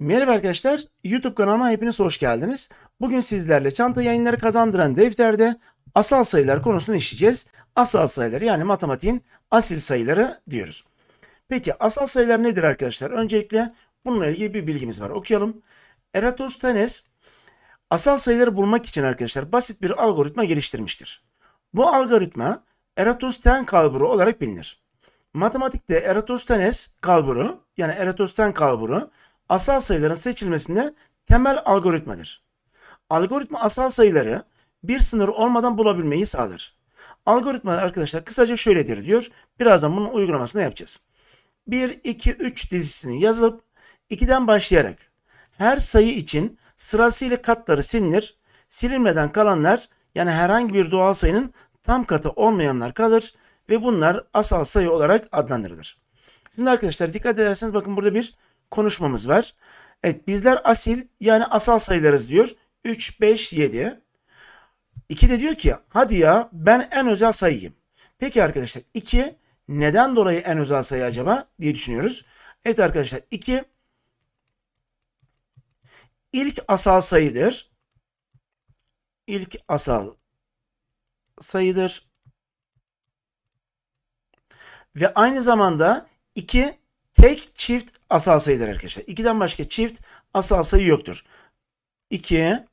Merhaba arkadaşlar, YouTube kanalıma hepiniz hoş geldiniz. Bugün sizlerle çanta yayınları kazandıran defterde asal sayılar konusunu işleyeceğiz. Asal sayıları yani matematiğin asil sayıları diyoruz. Peki asal sayılar nedir arkadaşlar? Öncelikle bununla ilgili bir bilgimiz var. Okuyalım. Eratosthenes asal sayıları bulmak için arkadaşlar basit bir algoritma geliştirmiştir. Bu algoritma Eratosthen kalburu olarak bilinir. Matematikte Eratosthenes kalburu yani Eratosthen kalburu asal sayıların seçilmesinde temel algoritmadır. Algoritma asal sayıları bir sınır olmadan bulabilmeyi sağlar. Algoritma arkadaşlar kısaca şöyledir diyor. Birazdan bunun uygulamasını yapacağız. 1, 2, 3 dizisini yazılıp 2'den başlayarak her sayı için sırasıyla katları silinir. Silinmeden kalanlar yani herhangi bir doğal sayının tam katı olmayanlar kalır ve bunlar asal sayı olarak adlandırılır. Şimdi arkadaşlar dikkat ederseniz bakın burada bir konuşmamız var. Evet bizler asil yani asal sayılarız diyor. 3, 5, 7. 2 de diyor ki hadi ya ben en özel sayıyım. Peki arkadaşlar 2 neden dolayı en özel sayı acaba diye düşünüyoruz. Evet arkadaşlar 2 ilk asal sayıdır. İlk asal sayıdır. Ve aynı zamanda 2 tek çift asal sayıdır arkadaşlar. 2'den başka çift asal sayı yoktur. 2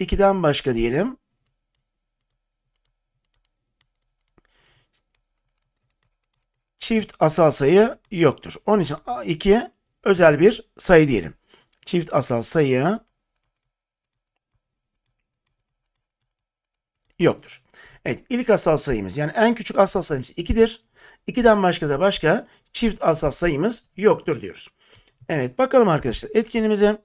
2'den başka diyelim. Çift asal sayı yoktur. Onun için 2 özel bir sayı diyelim. Çift asal sayı yoktur. Evet ilk asal sayımız yani en küçük asal sayımız 2'dir. 2'den başka da başka çift asal sayımız yoktur diyoruz. Evet bakalım arkadaşlar etkinimize.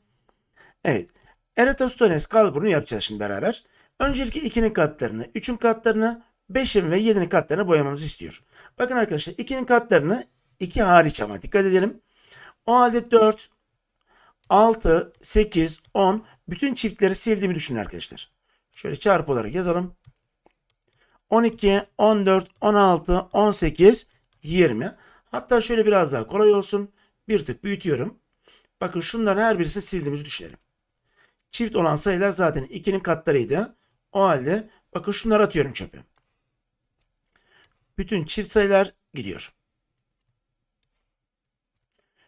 Evet Eratosthenes kalburunu yapacağız şimdi beraber. Öncelikle 2'nin katlarını, 3'ün katlarını, 5'in ve 7'nin katlarını boyamamızı istiyor. Bakın arkadaşlar 2'nin katlarını 2 hariç ama dikkat edelim. O halde 4, 6, 8, 10 bütün çiftleri sildiğimi düşünün arkadaşlar. Şöyle çarpı olarak yazalım. 12, 14, 16, 18, 20. Hatta şöyle biraz daha kolay olsun. Bir tık büyütüyorum. Bakın şunların her birisi sildiğimizi düşünelim. Çift olan sayılar zaten 2'nin katlarıydı. O halde bakın şunları atıyorum çöpe. Bütün çift sayılar gidiyor.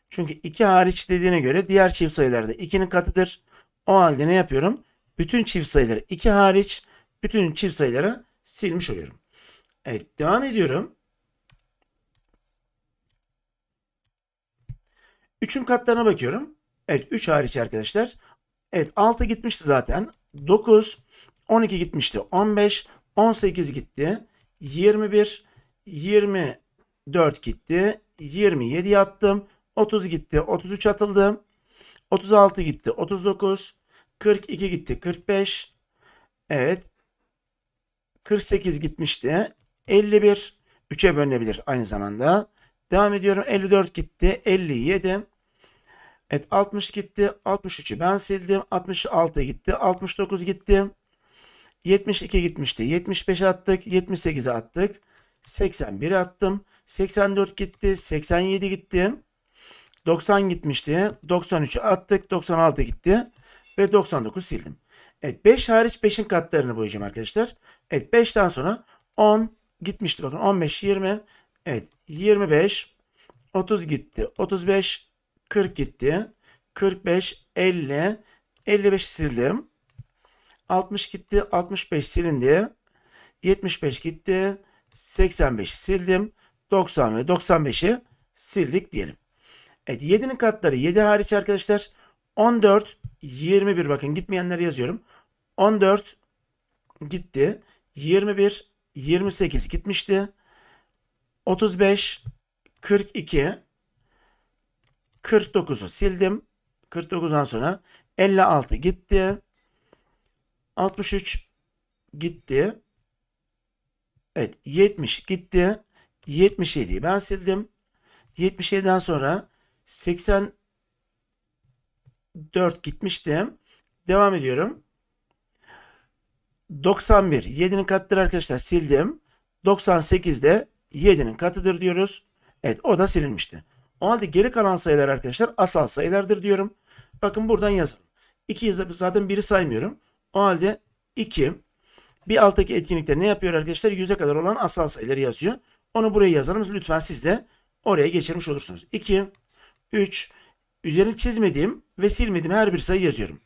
Çünkü 2 hariç dediğine göre diğer çift sayılar da 2'nin katıdır. O halde ne yapıyorum? Bütün çift sayıları 2 hariç bütün çift sayılara silmiş oluyorum. Evet devam ediyorum. Üçün katlarına bakıyorum. Evet 3 hariç arkadaşlar. Evet 6 gitmişti zaten. 9, 12 gitmişti. 15, 18 gitti. 21, 24 gitti. 27 attım. 30 gitti. 33 atıldı. 36 gitti. 39, 42 gitti. 45. Evet. 48 gitmişti. 51 3'e bölünebilir aynı zamanda. Devam ediyorum. 54 gitti. 57. Evet 60 gitti. 63'ü ben sildim. 66 gitti. 69 gitti. 72 gitmişti. 75 attık. 78'e attık. 81 attım. 84 gitti. 87 gitti. 90 gitmişti. 93'ü attık. 96 gitti. Ve 99 sildim. Evet 5 hariç 5'in katlarını boyayacağım arkadaşlar. Evet 5'ten sonra 10 gitmişti. Bakın 15, 20. Evet 25. 30 gitti. 35, 40 gitti. 45, 50. 55 sildim. 60 gitti. 65 silindi. 75 gitti. 85 sildim. 90 ve 95'i sildik diyelim. Evet 7'nin katları 7 hariç arkadaşlar. 14, 21 bakın gitmeyenleri yazıyorum. 14 gitti. 21, 28 gitmişti. 35, 42, 49'u sildim. 49'dan sonra 56 gitti. 63 gitti. Evet 70 gitti. 77'yi ben sildim. 77'den sonra 84 gitmişti, Devam ediyorum. 91. 7'nin katıdır arkadaşlar. Sildim. 98 de 7'nin katıdır diyoruz. Evet o da silinmişti. O halde geri kalan sayılar arkadaşlar asal sayılardır diyorum. Bakın buradan yazalım. 2'yi zaten 1'i saymıyorum. O halde 2 bir alttaki etkinlikte ne yapıyor arkadaşlar? 100'e kadar olan asal sayıları yazıyor. Onu buraya yazalım. Lütfen siz de oraya geçirmiş olursunuz. 2, 3, üzerini çizmediğim ve silmediğim her bir sayı yazıyorum.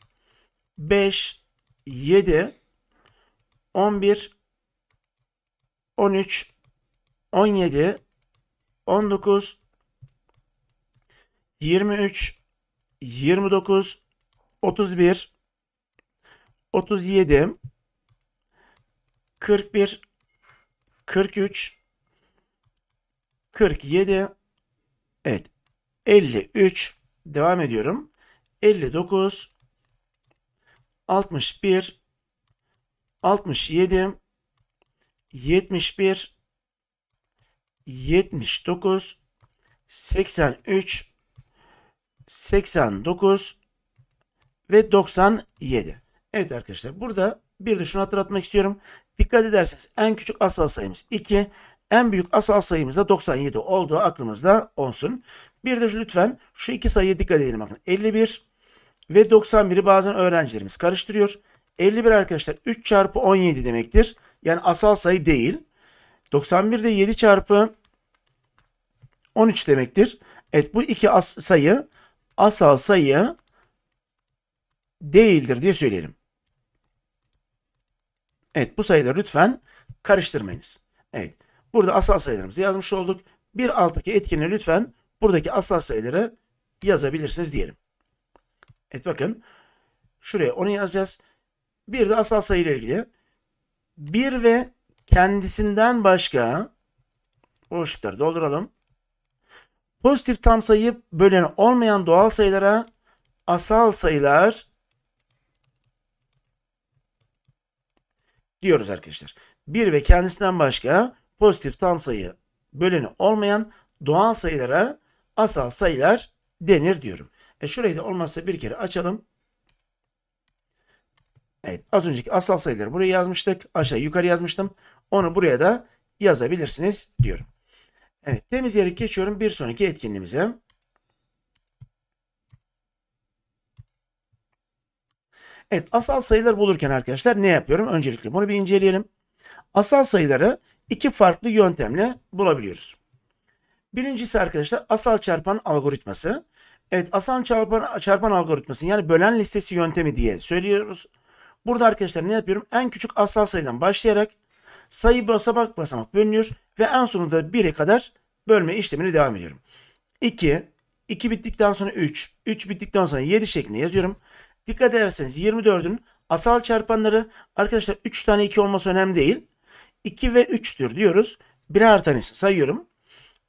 5, 7, 11, 13, 17, 19, 23, 29, 31, 37, 41, 43, 47, evet 53, devam ediyorum. 59, 61, 67 71 79 83 89 ve 97. Evet arkadaşlar burada bir de şunu hatırlatmak istiyorum. Dikkat ederseniz en küçük asal sayımız 2. En büyük asal sayımız da 97 olduğu aklımızda olsun. Bir de lütfen şu iki sayıya dikkat edelim. Bakın 51 ve 91'i bazen öğrencilerimiz karıştırıyor. 51 arkadaşlar 3 çarpı 17 demektir. Yani asal sayı değil. 91 de 7 çarpı 13 demektir. Evet bu iki as sayı asal sayı değildir diye söyleyelim. Evet bu sayıları lütfen karıştırmayınız. Evet burada asal sayılarımızı yazmış olduk. Bir alttaki etkinliği lütfen buradaki asal sayıları yazabilirsiniz diyelim. Evet bakın şuraya onu yazacağız. Bir de asal sayı ile ilgili. Bir ve kendisinden başka boşlukları dolduralım. Pozitif tam sayı bölen olmayan doğal sayılara asal sayılar diyoruz arkadaşlar. Bir ve kendisinden başka pozitif tam sayı böleni olmayan doğal sayılara asal sayılar denir diyorum. E şurayı da olmazsa bir kere açalım. Evet az önceki asal sayıları buraya yazmıştık. Aşağı yukarı yazmıştım. Onu buraya da yazabilirsiniz diyorum. Evet temiz yeri geçiyorum bir sonraki etkinliğimize. Evet asal sayılar bulurken arkadaşlar ne yapıyorum? Öncelikle bunu bir inceleyelim. Asal sayıları iki farklı yöntemle bulabiliyoruz. Birincisi arkadaşlar asal çarpan algoritması. Evet asal çarpan, çarpan algoritması yani bölen listesi yöntemi diye söylüyoruz. Burada arkadaşlar ne yapıyorum? En küçük asal sayıdan başlayarak sayı basamak basamak bölünüyor ve en sonunda 1'e kadar bölme işlemini devam ediyorum. 2, 2 bittikten sonra 3, 3 bittikten sonra 7 şeklinde yazıyorum. Dikkat ederseniz 24'ün asal çarpanları arkadaşlar 3 tane 2 olması önemli değil. 2 ve 3'tür diyoruz. Birer tanesi sayıyorum.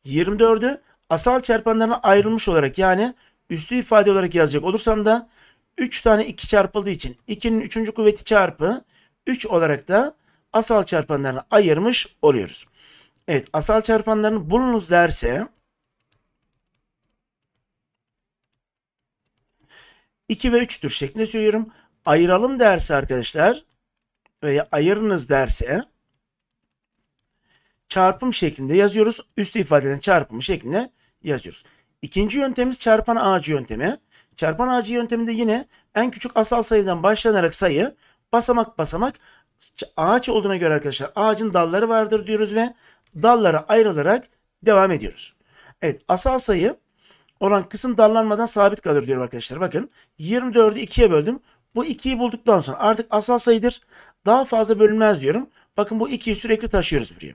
24'ü asal çarpanlarına ayrılmış olarak yani üstü ifade olarak yazacak olursam da 3 tane 2 çarpıldığı için 2'nin 3. kuvveti çarpı 3 olarak da asal çarpanlarını ayırmış oluyoruz. Evet asal çarpanlarını bulunuz derse 2 ve 3'tür şeklinde söylüyorum. Ayıralım derse arkadaşlar veya ayırınız derse çarpım şeklinde yazıyoruz. Üst ifadenin çarpımı şeklinde yazıyoruz. İkinci yöntemimiz çarpan ağacı yöntemi. Çarpan ağacı yönteminde yine en küçük asal sayıdan başlanarak sayı basamak basamak ağaç olduğuna göre arkadaşlar ağacın dalları vardır diyoruz ve dallara ayrılarak devam ediyoruz. Evet asal sayı olan kısım dallanmadan sabit kalır diyorum arkadaşlar. Bakın 24'ü 2'ye böldüm. Bu 2'yi bulduktan sonra artık asal sayıdır. Daha fazla bölünmez diyorum. Bakın bu 2'yi sürekli taşıyoruz buraya.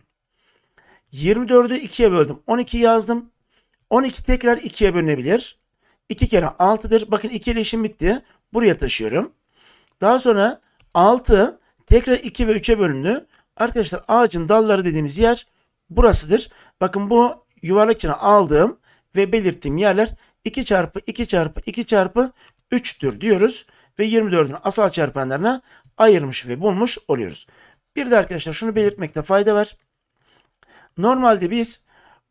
24'ü 2'ye böldüm. 12 yazdım. 12 tekrar 2'ye bölünebilir. 2 kere 6'dır. Bakın işim bitti. Buraya taşıyorum. Daha sonra 6 tekrar 2 ve 3'e bölündü. Arkadaşlar ağacın dalları dediğimiz yer burasıdır. Bakın bu yuvarlak içine aldığım ve belirttiğim yerler 2 çarpı 2 çarpı 2 çarpı 3'tür diyoruz. Ve 24'ün asal çarpanlarına ayırmış ve bulmuş oluyoruz. Bir de arkadaşlar şunu belirtmekte fayda var. Normalde biz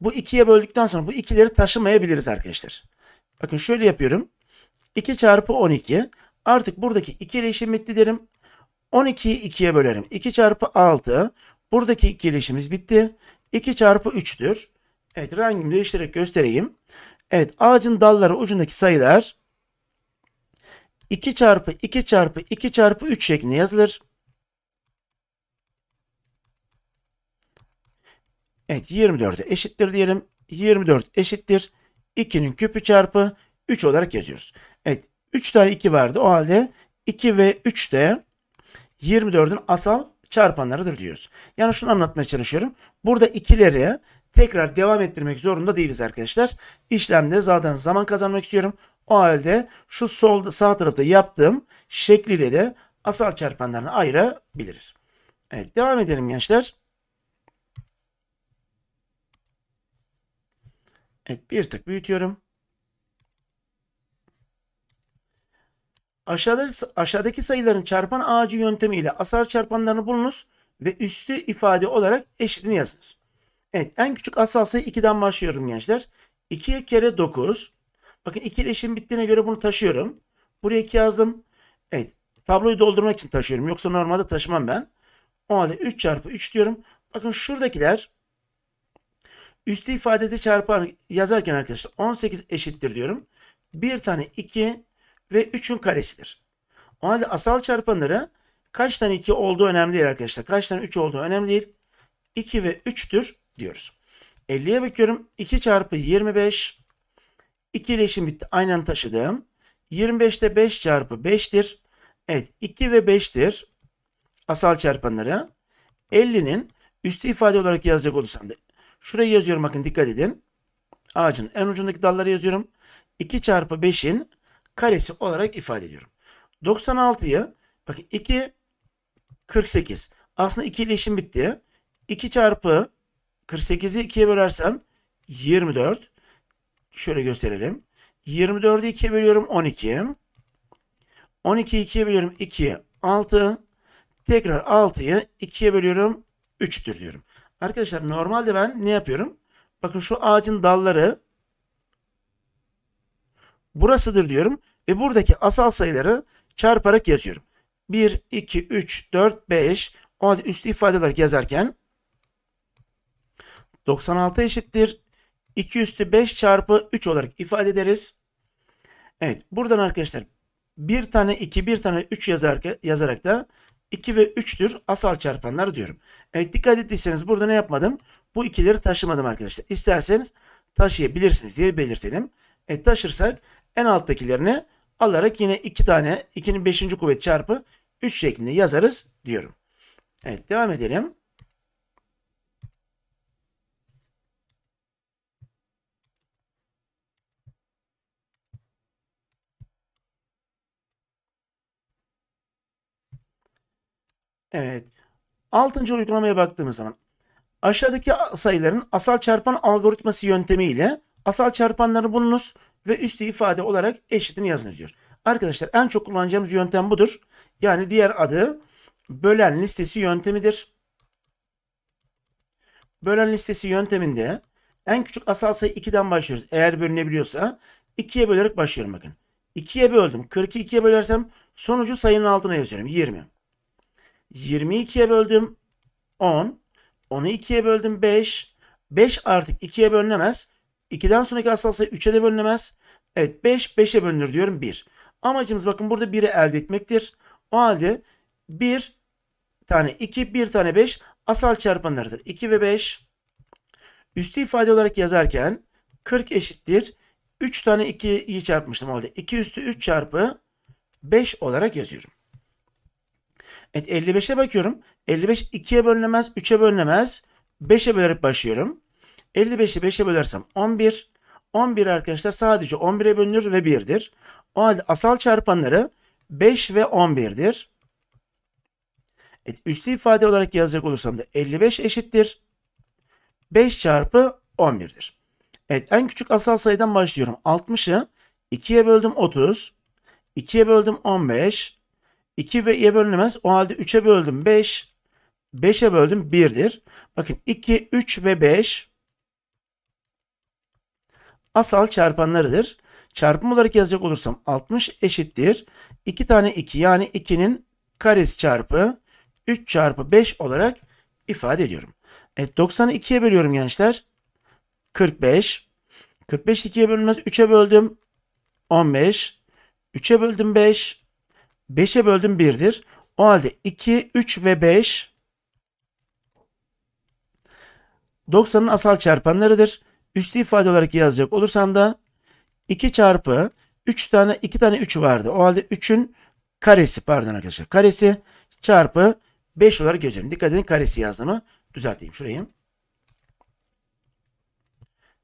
bu 2'ye böldükten sonra bu 2'leri taşımayabiliriz arkadaşlar. Bakın şöyle yapıyorum. 2 çarpı 12. Artık buradaki 2 ile işim bitti derim. 12'yi 2'ye bölerim. 2 çarpı 6. Buradaki 2 ile işimiz bitti. 2 çarpı 3'tür. Evet rengimi değiştirerek göstereyim. Evet ağacın dalları ucundaki sayılar 2 çarpı 2 çarpı 2 çarpı 3 şeklinde yazılır. Evet 24'e eşittir diyelim. 24 eşittir 2'nin küpü çarpı 3 olarak yazıyoruz. Evet 3 tane 2 vardı. O halde 2 ve 3 de 24'ün asal çarpanlarıdır diyoruz. Yani şunu anlatmaya çalışıyorum. Burada ikileri tekrar devam ettirmek zorunda değiliz arkadaşlar. İşlemde zaten zaman kazanmak istiyorum. O halde şu sol sağ tarafta yaptığım şekliyle de asal çarpanlarını ayırabiliriz. Evet devam edelim gençler. Evet bir tık büyütüyorum. aşağıdaki sayıların çarpan ağacı yöntemiyle asar çarpanlarını bulunuz ve üstü ifade olarak eşitini yazınız. Evet en küçük asal sayı 2'den başlıyorum gençler. 2 kere 9. Bakın 2 ile işim bittiğine göre bunu taşıyorum. Buraya 2 yazdım. Evet tabloyu doldurmak için taşıyorum. Yoksa normalde taşımam ben. O halde 3 çarpı 3 diyorum. Bakın şuradakiler Üstü ifadede çarpan yazarken arkadaşlar 18 eşittir diyorum. Bir tane 2 ve 3'ün karesidir. O halde asal çarpanları kaç tane 2 olduğu önemli değil arkadaşlar. Kaç tane 3 olduğu önemli değil. 2 ve 3'tür diyoruz. 50'ye bakıyorum. 2 çarpı 25. 2 ile işim bitti. Aynen taşıdım. 25'te 5 çarpı 5'tir. Evet 2 ve 5'tir. Asal çarpanları. 50'nin üstü ifade olarak yazacak olursam da Şuraya yazıyorum bakın dikkat edin. Ağacın en ucundaki dalları yazıyorum. 2 çarpı 5'in karesi olarak ifade ediyorum. 96'yı bakın 2 48. Aslında 2 ile işim bitti. 2 çarpı 48'i 2'ye bölersem 24. Şöyle gösterelim. 24'ü 2'ye bölüyorum 12. 12'yi 2'ye bölüyorum 2. 6. Tekrar 6'yı 2'ye bölüyorum 3'tür diyorum. Arkadaşlar normalde ben ne yapıyorum? Bakın şu ağacın dalları burasıdır diyorum ve buradaki asal sayıları çarparak yazıyorum. 1, 2, 3, 4, 5 o halde üstü ifadeler yazarken 96 eşittir 2 üstü 5 çarpı 3 olarak ifade ederiz. Evet buradan arkadaşlar bir tane 2 bir tane 3 yazarak, yazarak da 2 ve 3'tür asal çarpanlar diyorum. Evet dikkat ettiyseniz burada ne yapmadım? Bu ikileri taşımadım arkadaşlar. İsterseniz taşıyabilirsiniz diye belirtelim. E taşırsak en alttakilerini alarak yine 2 tane 2'nin 5. kuvvet çarpı 3 şeklinde yazarız diyorum. Evet devam edelim. Evet. Altıncı uygulamaya baktığımız zaman aşağıdaki sayıların asal çarpan algoritması yöntemiyle asal çarpanları bulunuz ve üstü ifade olarak eşitini yazınız diyor. Arkadaşlar en çok kullanacağımız yöntem budur. Yani diğer adı bölen listesi yöntemidir. Bölen listesi yönteminde en küçük asal sayı 2'den başlıyoruz. Eğer bölünebiliyorsa 2'ye bölerek başlıyorum bakın. 2'ye böldüm. 42'ye bölersem sonucu sayının altına yazıyorum. 20. 22'ye böldüm 10. 10'u 2'ye böldüm 5. 5 artık 2'ye bölünemez. 2'den sonraki asal sayı 3'e de bölünemez. Evet 5, 5'e bölünür diyorum 1. Amacımız bakın burada 1'i elde etmektir. O halde 1 tane 2, 1 tane 5 asal çarpanlarıdır. 2 ve 5. Üstü ifade olarak yazarken 40 eşittir. 3 tane 2'yi çarpmıştım o halde. 2 üstü 3 çarpı 5 olarak yazıyorum. Evet 55'e bakıyorum. 55 2'ye bölünemez, 3'e bölünemez. 5'e bölerek başlıyorum. 55'i 5'e bölersem 11. 11 arkadaşlar sadece 11'e bölünür ve 1'dir. O halde asal çarpanları 5 ve 11'dir. Evet, üstü ifade olarak yazacak olursam da 55 eşittir. 5 çarpı 11'dir. Evet en küçük asal sayıdan başlıyorum. 60'ı 2'ye böldüm 30. 2'ye böldüm 15. 2'ye bölünemez. O halde 3'e böldüm 5. 5'e böldüm 1'dir. Bakın 2, 3 ve 5 asal çarpanlarıdır. Çarpım olarak yazacak olursam 60 eşittir. 2 tane 2 yani 2'nin karesi çarpı 3 çarpı 5 olarak ifade ediyorum. Evet 90'ı 2'ye bölüyorum gençler. 45. 45 2'ye bölünmez. 3'e böldüm. 15. 3'e böldüm 5. 5'e böldüm 1'dir. O halde 2, 3 ve 5 90'ın asal çarpanlarıdır. Üstü ifade olarak yazacak olursam da 2 çarpı 3 tane 2 tane 3 vardı. O halde 3'ün karesi pardon arkadaşlar. Karesi çarpı 5 olarak yazıyorum. Dikkat edin karesi yazdığımı düzelteyim şurayı.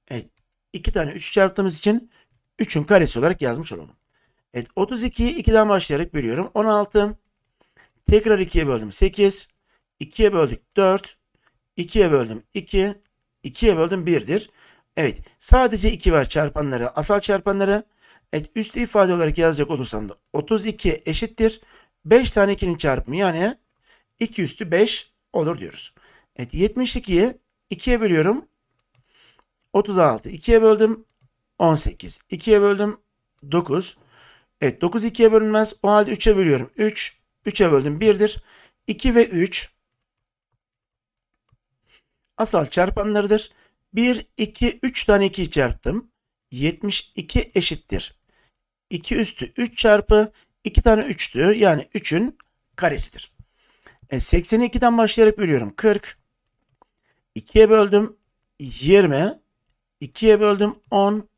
Evet. 2 tane 3 çarptığımız için 3'ün karesi olarak yazmış olalım. Evet 32'yi 2'den başlayarak bölüyorum. 16. Tekrar 2'ye böldüm 8. 2'ye böldük 4. 2'ye böldüm 2. 2'ye böldüm 1'dir. Evet sadece 2 var çarpanları asal çarpanları. Evet üstü ifade olarak yazacak olursam da 32 eşittir. 5 tane 2'nin çarpımı yani 2 üstü 5 olur diyoruz. Evet 72'yi 2'ye bölüyorum. 36 2'ye böldüm 18. 2'ye böldüm 9. Evet 9 2'ye bölünmez. O halde 3'e bölüyorum. 3. 3'e böldüm 1'dir. 2 ve 3 asal çarpanlarıdır. 1, 2, 3 tane 2'yi çarptım. 72 eşittir. 2 üstü 3 çarpı 2 tane 3'tü. Yani 3'ün karesidir. E, 80'i başlayarak bölüyorum. 40. 2'ye böldüm 20. 2'ye böldüm 10.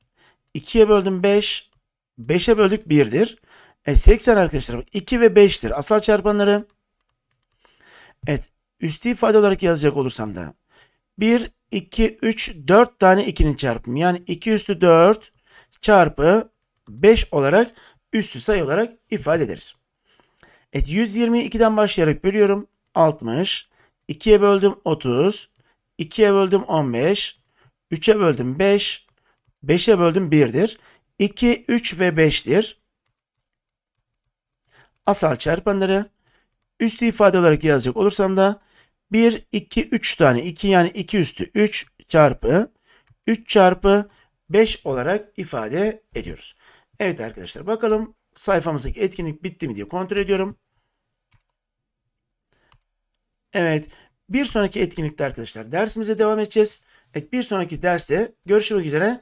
2'ye böldüm 5. 5'e böldük 1'dir. E 80 arkadaşlar bak 2 ve 5'tir. Asal çarpanları. Evet. Üstü ifade olarak yazacak olursam da. 1, 2, 3, 4 tane 2'nin çarpımı. Yani 2 üstü 4 çarpı 5 olarak üstü sayı olarak ifade ederiz. Evet 122'den başlayarak bölüyorum. 60. 2'ye böldüm 30. 2'ye böldüm 15. 3'e böldüm 5. 5'e böldüm 1'dir. 2, 3 ve 5'tir. Asal çarpanları üstü ifade olarak yazacak olursam da 1, 2, 3 tane 2 yani 2 üstü 3 çarpı 3 çarpı 5 olarak ifade ediyoruz. Evet arkadaşlar bakalım sayfamızdaki etkinlik bitti mi diye kontrol ediyorum. Evet bir sonraki etkinlikte arkadaşlar dersimize devam edeceğiz. Evet, bir sonraki derste görüşmek üzere.